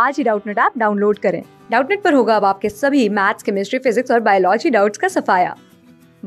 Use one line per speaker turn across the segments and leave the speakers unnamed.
आज ही Doubtnut app download करें डाउटनेट पर होगा अब आपके सभी मैथ्स केमिस्ट्री फिजिक्स और बायोलॉजी डाउट्स का सफाया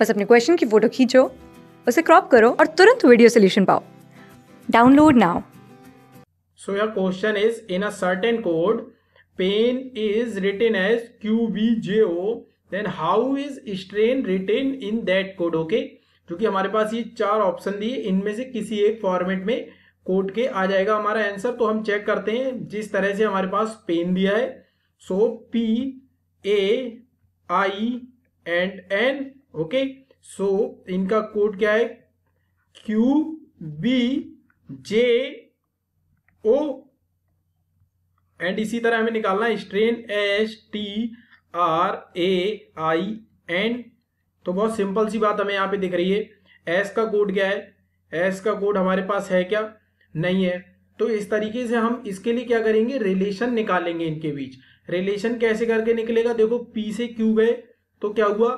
बस अपने क्वेश्चन की फोटो खींचो उसे क्रॉप करो और तुरंत वीडियो सोल्यूशन पाओ download now
so your question is in a certain code pen is written as Q B J O then how is strain written in that code okay क्योंकि हमारे पास ये चार ऑप्शन दिए इनमें से किसी एक फॉर्मेट में कोट के आ जाएगा हमारा आंसर तो हम चेक करते हैं जिस तरह से हमारे पास पेन दिया है so P A I and N okay so इनका कोड क्या है Q B J O and इसी तरह हमें निकालना है strain S T R A I N तो बहुत सिंपल सी बात हमें यहां पे दिख रही है एस का कोड क्या है एस का कोड हमारे पास है क्या नहीं है तो इस तरीके से हम इसके लिए क्या करेंगे रिलेशन निकालेंगे इनके बीच रिलेशन कैसे करके निकलेगा देखो पी से क्यू गए तो क्या हुआ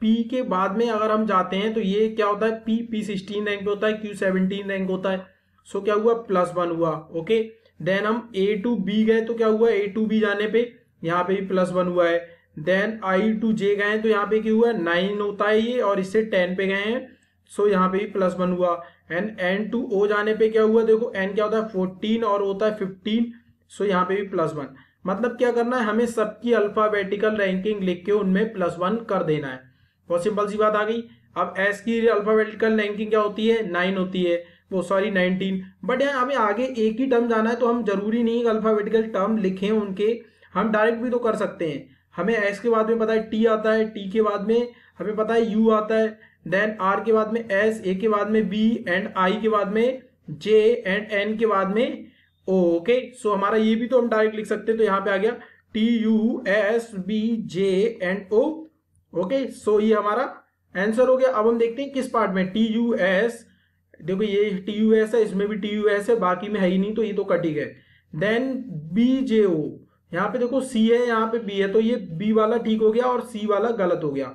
पी के बाद में अगर हम जाते हैं तो ये क्या होता है पी पी सिक्सटीन रैंक पे होता है क्यू सेवनटीन रैंक होता है सो क्या हुआ प्लस वन हुआ ओके देन हम ए टू बी गए तो क्या हुआ ए टू बी जाने पे यहाँ पे भी प्लस वन हुआ है देन आई टू जे गए तो यहाँ पे क्या हुआ नाइन होता है ये और इससे टेन पे गए हैं सो so, यहाँ पे भी प्लस वन हुआ एन एन टू ओ जाने पे क्या हुआ देखो एन क्या होता है फोर्टीन और होता है फिफ्टीन सो so, यहाँ पे भी प्लस वन मतलब क्या करना है हमें सबकी अल्फाबेटिकल रैंकिंग लिख के उनमें प्लस वन कर देना है बहुत सिंपल सी बात आ गई अब एस की अल्फाबेटिकल रैंकिंग क्या होती है नाइन होती है वो सॉरी नाइनटीन बट यहाँ हमें आगे एक ही टर्म जाना है तो हम जरूरी नहीं अल्फाबेटिकल टर्म लिखे उनके हम डायरेक्ट भी तो कर सकते हैं हमें एस के बाद में पता है टी आता है टी के बाद में हमें पता है यू आता है देन आर के बाद में एस ए के बाद में बी एंड आई के बाद में जे एंड एन के बाद में ओके सो हमारा ये भी तो हम डायरेक्ट लिख सकते हैं तो यहाँ पे आ गया T U S B J and O okay so ये हमारा आंसर हो गया अब हम देखते हैं किस पार्ट में टी यू एस देखो ये टी यू एस है इसमें भी टी यू एस है बाकी में है ही नहीं तो ये तो कट ही गए देन बी जे ओ यहाँ पे देखो सी है यहाँ पे बी है तो ये बी वाला ठीक हो गया और सी वाला गलत हो गया